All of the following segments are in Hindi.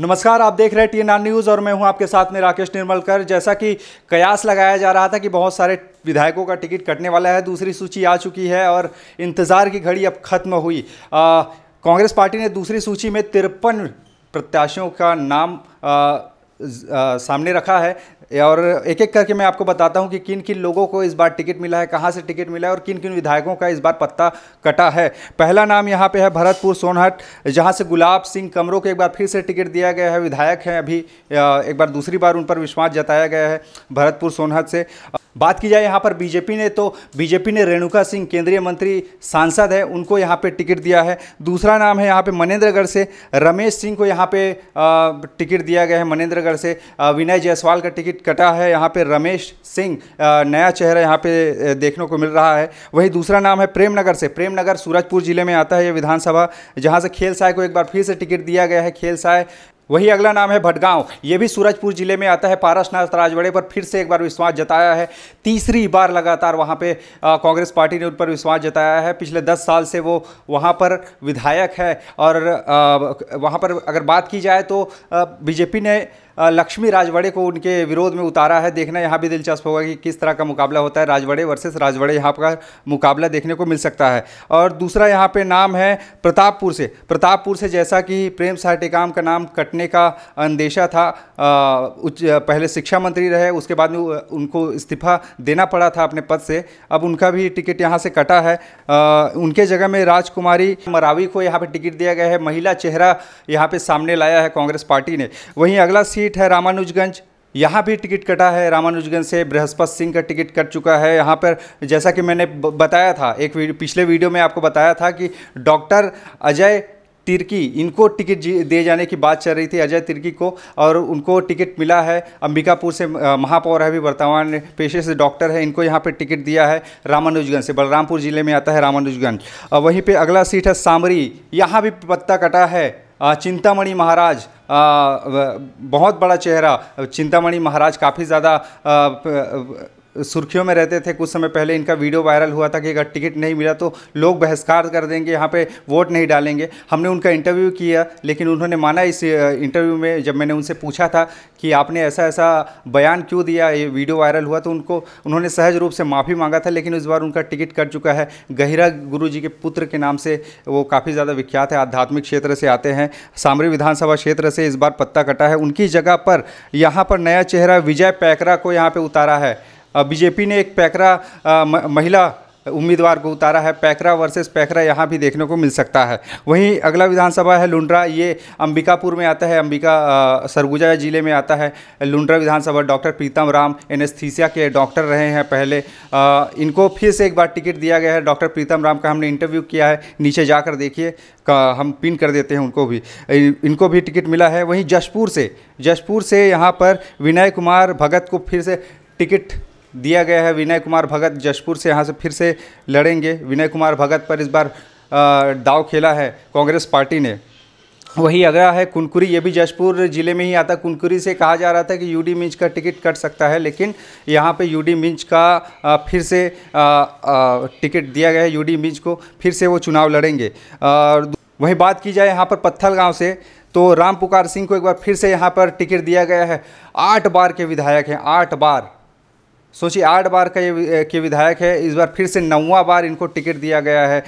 नमस्कार आप देख रहे हैं टी न्यूज़ और मैं हूं आपके साथ में राकेश निर्मलकर जैसा कि कयास लगाया जा रहा था कि बहुत सारे विधायकों का टिकट कटने वाला है दूसरी सूची आ चुकी है और इंतज़ार की घड़ी अब खत्म हुई कांग्रेस पार्टी ने दूसरी सूची में तिरपन प्रत्याशियों का नाम आ, आ, सामने रखा है और एक एक करके मैं आपको बताता हूं कि किन किन लोगों को इस बार टिकट मिला है कहां से टिकट मिला है और किन किन विधायकों का इस बार पत्ता कटा है पहला नाम यहां पे है भरतपुर सोनहट जहां से गुलाब सिंह कमरों को एक बार फिर से टिकट दिया गया है विधायक हैं अभी एक बार दूसरी बार उन पर विश्वास जताया गया है भरतपुर सोनहट से बात की जाए यहाँ पर बीजेपी ने तो बीजेपी ने रेणुका सिंह केंद्रीय मंत्री सांसद है उनको यहाँ पे टिकट दिया है दूसरा नाम है यहाँ पे मनेंद्रगढ़ से रमेश सिंह को यहाँ पे टिकट दिया गया है मनेंद्रगढ़ से विनय जायसवाल का टिकट टिकट कटा है यहाँ पे रमेश सिंह नया चेहरा यहाँ पे देखने को मिल रहा है वही दूसरा नाम है प्रेमनगर से प्रेमनगर सूरजपुर ज़िले में आता है ये विधानसभा जहाँ से खेल साय को एक बार फिर से टिकट दिया गया है खेल साय वही अगला नाम है भटगांव ये भी सूरजपुर जिले में आता है पारसनाथ राजवड़े पर फिर से एक बार विश्वास जताया है तीसरी बार लगातार वहाँ पे कांग्रेस पार्टी ने उन पर विश्वास जताया है पिछले दस साल से वो वहाँ पर विधायक है और वहाँ पर अगर बात की जाए तो बीजेपी ने लक्ष्मी राजवड़े को उनके विरोध में उतारा है देखना यहाँ भी दिलचस्प होगा कि किस तरह का मुकाबला होता है राजवड़े वर्सेस राजवड़े यहाँ का मुकाबला देखने को मिल सकता है और दूसरा यहाँ पे नाम है प्रतापपुर से प्रतापपुर से जैसा कि प्रेम साह टेकाम का नाम कटने का अंदेशा था उच्च पहले शिक्षा मंत्री रहे उसके बाद में उनको इस्तीफा देना पड़ा था अपने पद से अब उनका भी टिकट यहाँ से कटा है उनके जगह में राजकुमारी मरावी को यहाँ पर टिकट दिया गया है महिला चेहरा यहाँ पर सामने लाया है कांग्रेस पार्टी ने वहीं अगला सीट सीट है रामानुजगंज यहाँ भी टिकट कटा है रामानुजगंज से बृहस्पत सिंह का टिकट कट चुका है यहाँ पर जैसा कि मैंने बताया था एक वीडियो, पिछले वीडियो में आपको बताया था कि डॉक्टर अजय तिर्की इनको टिकट दिए जाने की बात चल रही थी अजय तिर्की को और उनको टिकट मिला है अंबिकापुर से महापौर है भी वर्तमान पेशे से डॉक्टर है इनको यहाँ पे टिकट दिया है रामानुजगंज से बलरामपुर ज़िले में आता है रामानुजगंज वहीं पे अगला सीट है सामरी यहाँ भी पत्ता कटा है चिंतामणि महाराज बहुत बड़ा चेहरा चिंतामणि महाराज काफ़ी ज़्यादा सुर्खियों में रहते थे कुछ समय पहले इनका वीडियो वायरल हुआ था कि अगर टिकट नहीं मिला तो लोग बहिष्कार कर देंगे यहाँ पे वोट नहीं डालेंगे हमने उनका इंटरव्यू किया लेकिन उन्होंने माना इस इंटरव्यू में जब मैंने उनसे पूछा था कि आपने ऐसा ऐसा बयान क्यों दिया ये वीडियो वायरल हुआ तो उनको उन्होंने सहज रूप से माफ़ी मांगा था लेकिन इस बार उनका टिकट कट चुका है गहिरा गुरु जी के पुत्र के नाम से वो काफ़ी ज़्यादा विख्यात है आध्यात्मिक क्षेत्र से आते हैं सामरी विधानसभा क्षेत्र से इस बार पत्ता कटा है उनकी जगह पर यहाँ पर नया चेहरा विजय पैकरा को यहाँ पर उतारा है बीजेपी ने एक पैकरा महिला उम्मीदवार को उतारा है पैकरा वर्सेस पैकरा यहाँ भी देखने को मिल सकता है वहीं अगला विधानसभा है लुंड्रा ये अंबिकापुर में आता है अंबिका सरगुजा जिले में आता है लुंड्रा विधानसभा डॉक्टर प्रीतम राम एनेस्थीसिया के डॉक्टर रहे हैं पहले आ, इनको फिर से एक बार टिकट दिया गया है डॉक्टर प्रीतम राम का हमने इंटरव्यू किया है नीचे जाकर देखिए हम पिन कर देते हैं उनको भी इनको भी टिकट मिला है वहीं जशपुर से जशपुर से यहाँ पर विनय कुमार भगत को फिर से टिकट दिया गया है विनय कुमार भगत जशपुर से यहाँ से फिर से लड़ेंगे विनय कुमार भगत पर इस बार दाव खेला है कांग्रेस पार्टी ने वही अगला है कुनकुरी ये भी जशपुर ज़िले में ही आता कुनकुरी से कहा जा रहा था कि यूडी मिंच का टिकट कट सकता है लेकिन यहाँ पे यूडी मिंच का फिर से टिकट दिया गया है यूडी मिंच को फिर से वो चुनाव लड़ेंगे वहीं बात की जाए यहाँ पर पत्थल गांव से तो राम पुकार सिंह को एक बार फिर से यहाँ पर टिकट दिया गया है आठ बार के विधायक हैं आठ बार सोचिए आठ बार का ये के विधायक है इस बार फिर से नौवा बार इनको टिकट दिया गया है आ,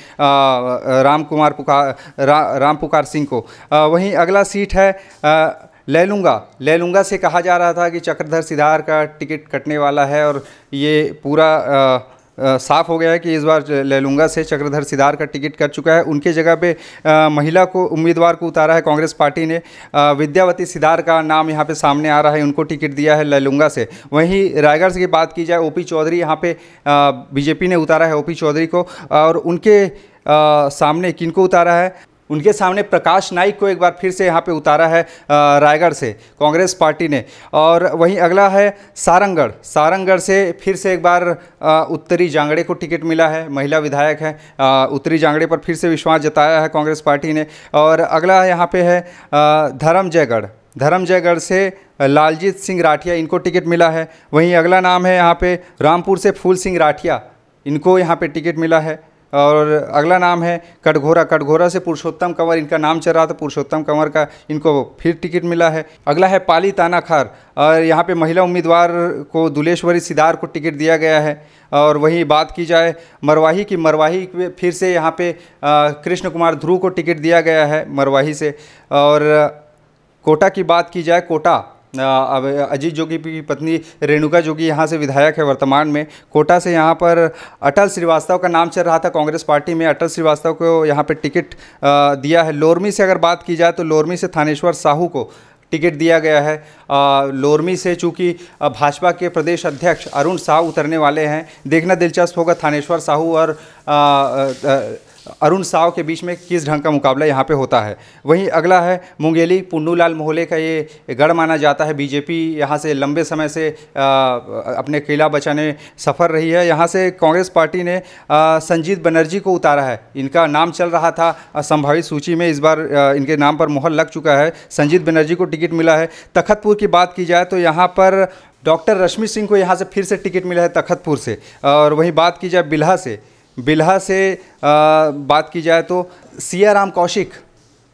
राम कुमार पुकार रा, राम पुकार सिंह को आ, वहीं अगला सीट है आ, लेलुंगा से कहा जा रहा था कि चक्रधर सिधार का टिकट कटने वाला है और ये पूरा आ, साफ हो गया है कि इस बार लेलुंगा से चक्रधर सिदार का टिकट कर चुका है उनके जगह पे महिला को उम्मीदवार को उतारा है कांग्रेस पार्टी ने विद्यावती सिदार का नाम यहाँ पे सामने आ रहा है उनको टिकट दिया है लेलुंगा से वहीं रायगढ़ की बात की जाए ओ चौधरी यहाँ पर बीजेपी ने उतारा है ओ चौधरी को और उनके आ, सामने किनको उतारा है उनके सामने प्रकाश नाइक को एक बार फिर से यहाँ पे उतारा है रायगढ़ से कांग्रेस पार्टी ने और वहीं अगला है सारंगढ़ सारंगढ़ से फिर से एक बार उत्तरी जांगड़े को टिकट मिला है महिला विधायक है उत्तरी जांगड़े पर फिर से विश्वास जताया है कांग्रेस पार्टी ने और अगला यहाँ पे है धर्म जयगढ़ धर्म जयगढ़ से लालजीत सिंह राठिया इनको टिकट मिला है वहीं अगला नाम है यहाँ पे रामपुर से फूल सिंह राठिया इनको यहाँ पे टिकट मिला है और अगला नाम है कटघोरा कटघोरा से पुरुषोत्तम कंवर इनका नाम चल रहा था पुरुषोत्तम कंवर का इनको फिर टिकट मिला है अगला है पाली तानाखार और यहाँ पे महिला उम्मीदवार को दुलेश्वरी सिदार को टिकट दिया गया है और वहीं बात की जाए मरवाही की मरवाही फिर से यहाँ पे कृष्ण कुमार ध्रुव को टिकट दिया गया है मरवाही से और कोटा की बात की जाए कोटा अब अजीत जोगी की पत्नी रेणुका जोगी यहाँ से विधायक है वर्तमान में कोटा से यहाँ पर अटल श्रीवास्तव का नाम चल रहा था कांग्रेस पार्टी में अटल श्रीवास्तव को यहाँ पर टिकट दिया है लोरमी से अगर बात की जाए तो लोरमी से थानेश्वर साहू को टिकट दिया गया है आ, लोरमी से चूंकि भाजपा के प्रदेश अध्यक्ष अरुण साहू उतरने वाले हैं देखना दिलचस्प होगा थानेश्वर साहू और आ, आ, अरुण साव के बीच में किस ढंग का मुकाबला यहाँ पे होता है वहीं अगला है मुंगेली पुन्नूलाल मोहले का ये गढ़ माना जाता है बीजेपी यहाँ से लंबे समय से आ, अपने किला बचाने सफ़र रही है यहाँ से कांग्रेस पार्टी ने संजीत बनर्जी को उतारा है इनका नाम चल रहा था संभावित सूची में इस बार आ, इनके नाम पर मोहर लग चुका है संजीत बनर्जी को टिकट मिला है तखतपुर की बात की जाए तो यहाँ पर डॉक्टर रश्मि सिंह को यहाँ से फिर से टिकट मिला है तखतपुर से और वहीं बात की जाए बिल्हा से बिल्हा से बात की जाए तो सियाराम कौशिक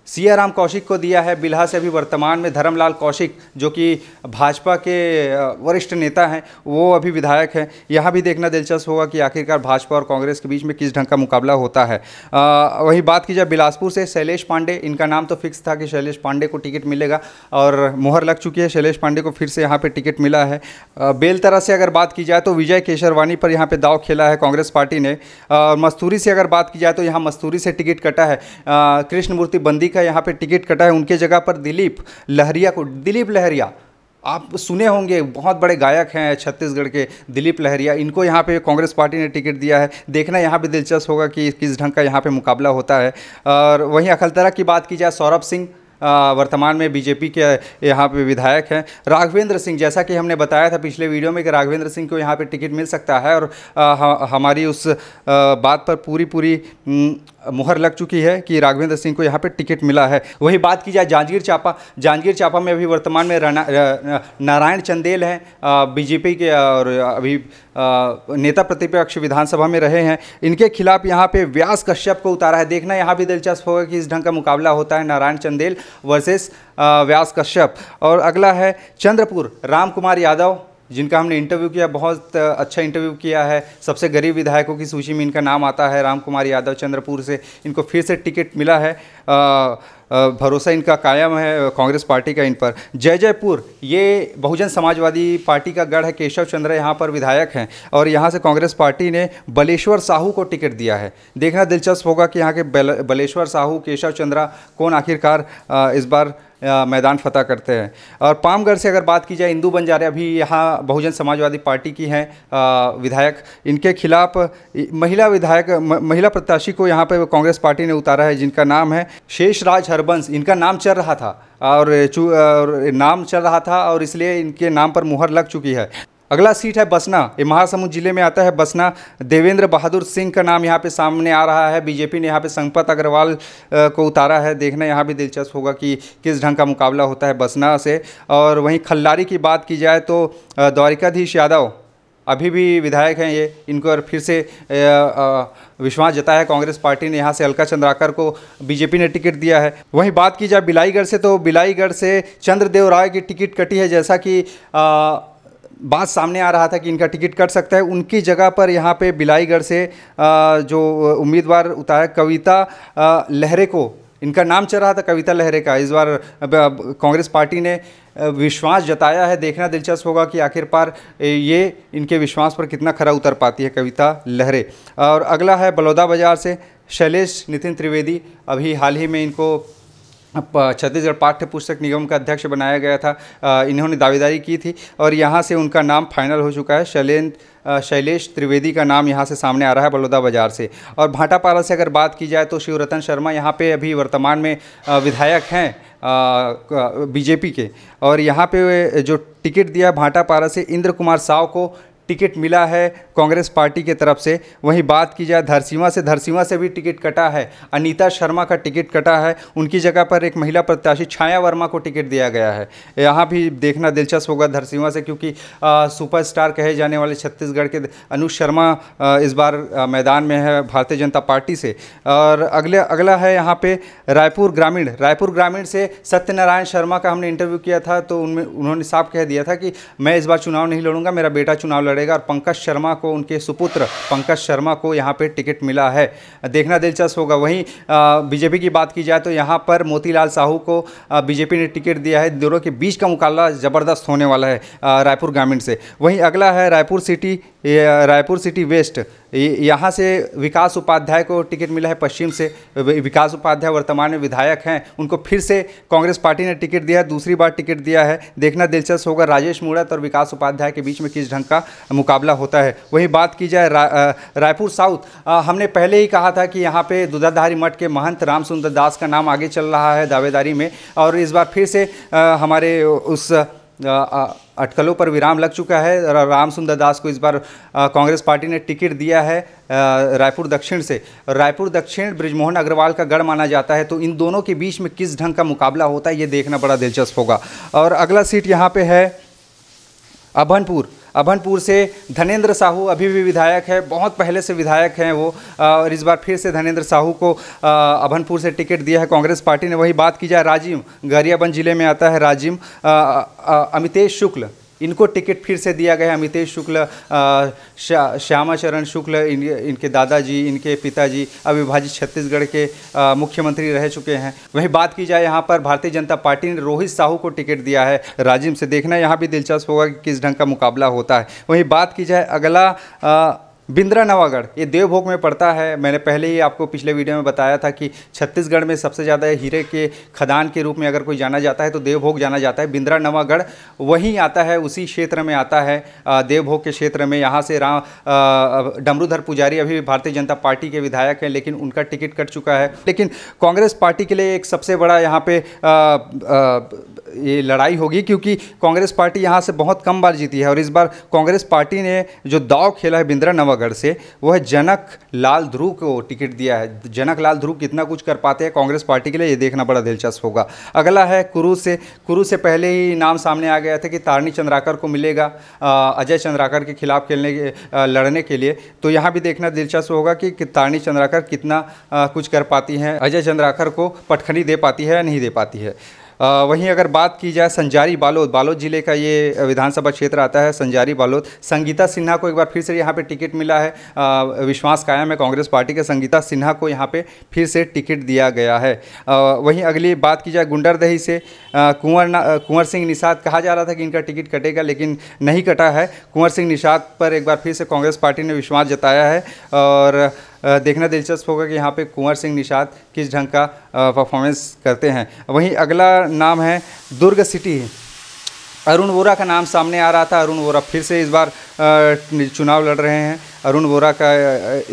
सियाराम कौशिक को दिया है बिल्हा से अभी वर्तमान में धर्मलाल कौशिक जो कि भाजपा के वरिष्ठ नेता हैं वो अभी विधायक हैं यहाँ भी देखना दिलचस्प होगा कि आखिरकार भाजपा और कांग्रेस के बीच में किस ढंग का मुकाबला होता है आ, वही बात की जाए बिलासपुर से शैलेश पांडे इनका नाम तो फिक्स था कि शैलेश पांडे को टिकट मिलेगा और मुहर लग चुकी है शैलेश पांडे को फिर से यहाँ पर टिकट मिला है बेलतरा से अगर बात की जाए तो विजय केशरवानी पर यहाँ पर दाव खेला है कांग्रेस पार्टी ने मस्तूरी से अगर बात की जाए तो यहाँ मस्तूरी से टिकट कटा है कृष्णमूर्ति बंदी का यहाँ पे टिकट कटा है उनके जगह पर दिलीप लहरिया को दिलीप लहरिया आप सुने होंगे बहुत बड़े गायक हैं छत्तीसगढ़ के दिलीप लहरिया इनको यहाँ पे कांग्रेस पार्टी ने टिकट दिया है देखना यहाँ पे दिलचस्प होगा कि किस ढंग का यहाँ पे मुकाबला होता है और वहीं अखलतरा की बात की जाए सौरभ सिंह वर्तमान में बीजेपी के यहाँ पे विधायक हैं राघवेंद्र सिंह जैसा कि हमने बताया था पिछले वीडियो में कि राघवेंद्र सिंह को यहाँ पे टिकट मिल सकता है और हमारी उस बात पर पूरी पूरी मुहर लग चुकी है कि राघवेंद्र सिंह को यहाँ पर टिकट मिला है वही बात की जाए जांजगीर चापा जांजगीर चापा में अभी वर्तमान में नारायण चंदेल हैं बीजेपी के और अभी नेता प्रतिपक्ष विधानसभा में रहे हैं इनके खिलाफ यहाँ पे व्यास कश्यप को उतारा है देखना यहाँ भी दिलचस्प होगा कि इस ढंग का मुकाबला होता है नारायण चंदेल वर्सेस व्यास कश्यप और अगला है चंद्रपुर राम कुमार यादव जिनका हमने इंटरव्यू किया बहुत अच्छा इंटरव्यू किया है सबसे गरीब विधायकों की सूची में इनका नाम आता है राम कुमार यादव चंद्रपुर से इनको फिर से टिकट मिला है भरोसा इनका कायम है कांग्रेस पार्टी का इन पर जय जयपुर ये बहुजन समाजवादी पार्टी का गढ़ है केशव चंद्र यहाँ पर विधायक हैं और यहाँ से कांग्रेस पार्टी ने बलेश्वर साहू को टिकट दिया है देखना दिलचस्प होगा कि यहाँ के बलेश्वर साहू केशव चंद्रा कौन आखिरकार इस बार मैदान फतह करते हैं और पामगढ़ से अगर बात की जाए इंदू बंजारे अभी यहाँ बहुजन समाजवादी पार्टी की हैं विधायक इनके खिलाफ महिला विधायक महिला प्रत्याशी को यहाँ पर कांग्रेस पार्टी ने उतारा है जिनका नाम है शेष राज हरबंस इनका नाम चल रहा था और, और नाम चल रहा था और इसलिए इनके नाम पर मुहर लग चुकी है अगला सीट है बसना ये महासमुंद जिले में आता है बसना देवेंद्र बहादुर सिंह का नाम यहाँ पे सामने आ रहा है बीजेपी ने यहाँ पे संपत अग्रवाल को उतारा है देखना यहाँ भी दिलचस्प होगा कि किस ढंग का मुकाबला होता है बसना से और वहीं खल्लारी की बात की जाए तो द्वारिकाधीश यादव अभी भी विधायक हैं ये इनको और फिर से विश्वास जताया है कांग्रेस पार्टी ने यहाँ से अलका चंद्राकर को बीजेपी ने टिकट दिया है वहीं बात की जाए बिलाईगढ़ से तो बिलाईगढ़ से चंद्रदेव राय की टिकट कटी है जैसा कि बात सामने आ रहा था कि इनका टिकट कट सकता है उनकी जगह पर यहाँ पे बिलाईगढ़ से जो उम्मीदवार उतारा कविता लहरे को इनका नाम चल रहा था कविता लहरे का इस बार कांग्रेस पार्टी ने विश्वास जताया है देखना दिलचस्प होगा कि आखिरकार ये इनके विश्वास पर कितना खरा उतर पाती है कविता लहरे और अगला है बलौदा बाजार से शैलेश नितिन त्रिवेदी अभी हाल ही में इनको छत्तीसगढ़ पाठ्य पुस्तक निगम का अध्यक्ष बनाया गया था इन्होंने दावेदारी की थी और यहाँ से उनका नाम फाइनल हो चुका है शैलेंद्र शैलेश त्रिवेदी का नाम यहाँ से सामने आ रहा है बलौदा बाजार से और भाटापारा से अगर बात की जाए तो शिवरतन शर्मा यहाँ पे अभी वर्तमान में विधायक हैं बीजेपी के और यहाँ पे जो टिकट दिया भाटापारा से इंद्र कुमार साव को टिकट मिला है कांग्रेस पार्टी के तरफ से वहीं बात की जाए धरसीमा से धरसीमा से भी टिकट कटा है अनीता शर्मा का टिकट कटा है उनकी जगह पर एक महिला प्रत्याशी छाया वर्मा को टिकट दिया गया है यहाँ भी देखना दिलचस्प होगा धरसीमा से क्योंकि सुपरस्टार कहे जाने वाले छत्तीसगढ़ के अनुज शर्मा आ, इस बार आ, मैदान में है भारतीय जनता पार्टी से और अगले अगला है यहाँ पर रायपुर ग्रामीण रायपुर ग्रामीण से सत्यनारायण शर्मा का हमने इंटरव्यू किया था तो उनमें उन्होंने साफ कह दिया था कि मैं इस बार चुनाव नहीं लड़ूंगा मेरा बेटा चुनाव लड़ेगा और पंकज शर्मा को उनके सुपुत्र पंकज शर्मा को यहाँ पे टिकट मिला है देखना दिलचस्प होगा वहीं बीजेपी की बात की जाए तो यहाँ पर मोतीलाल साहू को बीजेपी ने टिकट दिया है दोनों के बीच का मुकाबला ज़बरदस्त होने वाला है रायपुर ग्रामीण से वहीं अगला है Raipur city Raipur city west यहाँ से विकास उपाध्याय को टिकट मिला है पश्चिम से विकास उपाध्याय वर्तमान में विधायक हैं उनको फिर से कांग्रेस पार्टी ने टिकट दिया है दूसरी बार टिकट दिया है देखना दिलचस्प होगा राजेश मूड़त और विकास उपाध्याय के बीच में किस ढंग का मुकाबला होता है वहीं बात की जाए रा, रायपुर साउथ हमने पहले ही कहा था कि यहाँ पे दुधाधारी मठ के महंत राम सुंदर दास का नाम आगे चल रहा है दावेदारी में और इस बार फिर से हमारे उस अटकलों पर विराम लग चुका है राम सुंदर दास को इस बार कांग्रेस पार्टी ने टिकट दिया है रायपुर दक्षिण से रायपुर दक्षिण ब्रिजमोहन अग्रवाल का गढ़ माना जाता है तो इन दोनों के बीच में किस ढंग का मुकाबला होता है ये देखना बड़ा दिलचस्प होगा और अगला सीट यहाँ पे है अभनपुर अभनपुर से धनेंद्र साहू अभी भी विधायक है बहुत पहले से विधायक हैं वो और इस बार फिर से धनेंद्र साहू को अभनपुर से टिकट दिया है कांग्रेस पार्टी ने वही बात की जाए राजीव गरियाबंद जिले में आता है राजीव अमितेश शुक्ल इनको टिकट फिर से दिया गया अमितेश शुक्ल श्या, श्यामा चरण शुक्ल इन, इनके दादाजी इनके पिताजी अविभाजित छत्तीसगढ़ के मुख्यमंत्री रह चुके हैं वहीं बात की जाए यहाँ पर भारतीय जनता पार्टी ने रोहित साहू को टिकट दिया है राजिम से देखना यहाँ भी दिलचस्प होगा कि किस ढंग का मुकाबला होता है वहीं बात की जाए अगला आ, बिंद्रा नवागढ़ ये देवभोग में पड़ता है मैंने पहले ही आपको पिछले वीडियो में बताया था कि छत्तीसगढ़ में सबसे ज़्यादा हीरे के खदान के रूप में अगर कोई जाना जाता है तो देवभोग जाना जाता है बिंद्रा नवागढ़ वहीं आता है उसी क्षेत्र में आता है देवभोग के क्षेत्र में यहाँ से राम डमरूधर पुजारी अभी भारतीय जनता पार्टी के विधायक हैं लेकिन उनका टिकट कट चुका है लेकिन कांग्रेस पार्टी के लिए एक सबसे बड़ा यहाँ पर ये लड़ाई होगी क्योंकि कांग्रेस पार्टी यहाँ से बहुत कम बार जीती है और इस बार कांग्रेस पार्टी ने जो दाव खेला है बिंद्रा नवागढ़ लोहागढ़ से वह जनक लाल ध्रुव को टिकट दिया है जनक लाल ध्रुव कितना कुछ कर पाते हैं कांग्रेस पार्टी के लिए ये देखना बड़ा दिलचस्प होगा अगला है कुरु से कुरु से पहले ही नाम सामने आ गया था कि तारणी चंद्राकर को मिलेगा अजय चंद्राकर के खिलाफ खेलने के लड़ने के लिए तो यहाँ भी देखना दिलचस्प होगा कि तारणी चंद्राकर कितना कुछ कर पाती हैं अजय चंद्राकर को पटखनी दे पाती है या नहीं दे पाती है वहीं अगर बात की जाए संजारी बालोद बालोद ज़िले का ये विधानसभा क्षेत्र आता है संजारी बालोद संगीता सिन्हा को एक बार फिर से यहाँ पे टिकट मिला है विश्वास कायम है कांग्रेस पार्टी के संगीता सिन्हा को यहाँ पे फिर से टिकट दिया गया है वहीं अगली बात की जाए गुंडरदही से कुंवर कुंवर सिंह निषाद कहा जा रहा था कि इनका टिकट कटेगा लेकिन नहीं कटा है कुंवर सिंह निषाद पर एक बार फिर से कांग्रेस पार्टी ने विश्वास जताया है और देखना दिलचस्प होगा कि यहाँ पे कुंवर सिंह निषाद किस ढंग का परफॉर्मेंस करते हैं वहीं अगला नाम है दुर्ग सिटी अरुण वोरा का नाम सामने आ रहा था अरुण वोरा फिर से इस बार चुनाव लड़ रहे हैं अरुण वोरा का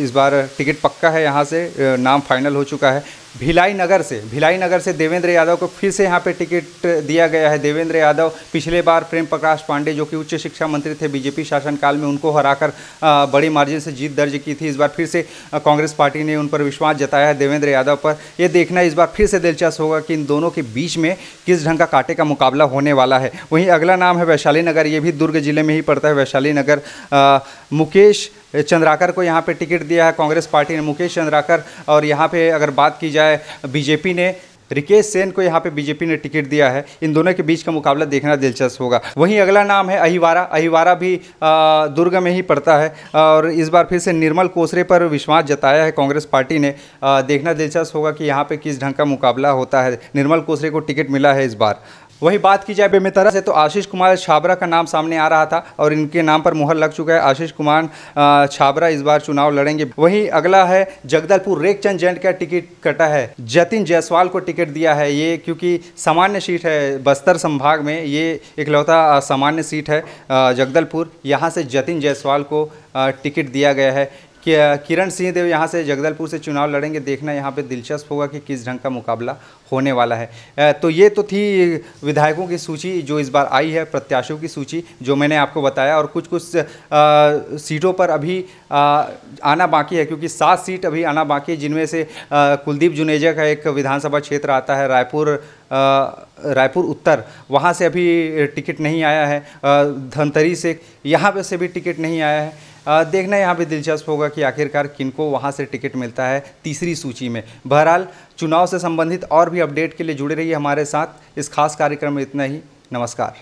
इस बार टिकट पक्का है यहाँ से नाम फाइनल हो चुका है भिलाई नगर से भिलाई नगर से देवेंद्र यादव को फिर से यहाँ पे टिकट दिया गया है देवेंद्र यादव पिछले बार प्रेम प्रकाश पांडे जो कि उच्च शिक्षा मंत्री थे बीजेपी शासनकाल में उनको हराकर बड़ी मार्जिन से जीत दर्ज की थी इस बार फिर से कांग्रेस पार्टी ने उन पर विश्वास जताया है देवेंद्र यादव पर यह देखना इस बार फिर से दिलचस्प होगा कि इन दोनों के बीच में किस ढंग का कांटे का मुकाबला होने वाला है वहीं अगला नाम है वैशाली नगर ये भी दुर्ग जिले में ही पड़ता है वैशाली नगर मुकेश चंद्राकर को यहाँ पे टिकट दिया है कांग्रेस पार्टी ने मुकेश चंद्राकर और यहाँ पे अगर बात की जाए बीजेपी ने रिकेश सेन को यहाँ पे बीजेपी ने टिकट दिया है इन दोनों के बीच का मुकाबला देखना दिलचस्प होगा वहीं अगला नाम है अहिवारा अहिवारा भी दुर्ग में ही पड़ता है और इस बार फिर से निर्मल कोसरे पर विश्वास जताया है कांग्रेस पार्टी ने देखना दिलचस्प होगा कि यहाँ पे किस ढंग का मुकाबला होता है निर्मल कोसरे को टिकट मिला है इस बार वही बात की जाए बेमेतरा से तो आशीष कुमार छाबरा का नाम सामने आ रहा था और इनके नाम पर मुहर लग चुका है आशीष कुमार छाबरा इस बार चुनाव लड़ेंगे वहीं अगला है जगदलपुर रेखचंद जैन का टिकट कटा है जतिन जायसवाल को टिकट दिया है ये क्योंकि सामान्य सीट है बस्तर संभाग में ये इकलौता सामान्य सीट है जगदलपुर यहाँ से जतिन जायसवाल को टिकट दिया गया है किरण सिंह देव यहाँ से जगदलपुर से चुनाव लड़ेंगे देखना यहाँ पे दिलचस्प होगा कि किस ढंग का मुकाबला होने वाला है तो ये तो थी विधायकों की सूची जो इस बार आई है प्रत्याशियों की सूची जो मैंने आपको बताया और कुछ कुछ सीटों पर अभी आना बाकी है क्योंकि सात सीट अभी आना बाकी है जिनमें से कुलदीप जुनेजा का एक विधानसभा क्षेत्र आता है रायपुर रायपुर उत्तर वहाँ से अभी टिकट नहीं आया है धनतरी से यहाँ पर से भी टिकट नहीं आया है देखना यहाँ पे दिलचस्प होगा कि आखिरकार किनको वहाँ से टिकट मिलता है तीसरी सूची में बहरहाल चुनाव से संबंधित और भी अपडेट के लिए जुड़े रहिए हमारे साथ इस खास कार्यक्रम में इतना ही नमस्कार